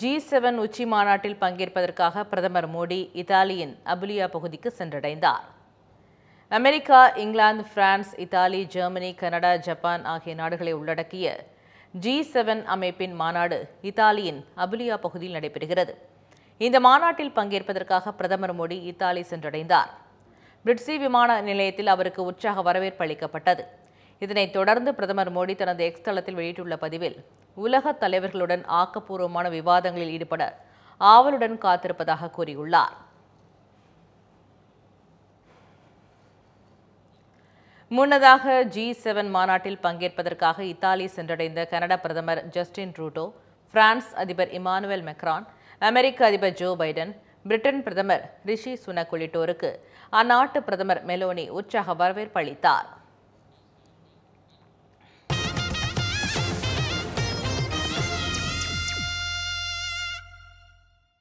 G seven உச்சி மாநாட்டில் பங்கேற்பதற்காக பிரதமர் மோடி இத்தாலியின் அபுலியா பகுதிக்கு சென்றடைந்தார் America England France Italy Germany Canada Japan ஆகிய நாடுகளை உள்ளடக்கிய ஜி செவன் அமைப்பின் மாநாடு இத்தாலியின் அபுலியா பகுதியில் நடைபெறுகிறது இந்த மாநாட்டில் பங்கேற்பதற்காக பிரதமர் மோடி இத்தாலி சென்றடைந்தார் பிரிட்ஸி விமான நிலையத்தில் அவருக்கு உற்சாக வரவேற்பு அளிக்கப்பட்டது இதனைத் தொடர்ந்து பிரதமர் மோடி தனது எக்ஸ் தளத்தில் வெளியிட்டுள்ள பதிவில் உலக தலைவர்களுடன் ஆக்கப்பூர்வமான விவாதங்களில் ஈடுபட ஆவலுடன் காத்திருப்பதாக கூறியுள்ளார் முன்னதாக ஜி செவன் மாநாட்டில் பங்கேற்பதற்காக இத்தாலி சென்றடைந்த கனடா பிரதமர் ஜஸ்டின் ட்ரூடோ பிரான்ஸ் அதிபர் இமானுவேல் மெக்ரான் அமெரிக்க அதிபர் ஜோ பைடன் பிரிட்டன் பிரதமர் ரிஷி சுனக் உள்ளிட்டோருக்கு அந்நாட்டு பிரதமர் மெலோனி உற்சாக வரவேற்பு அளித்தார்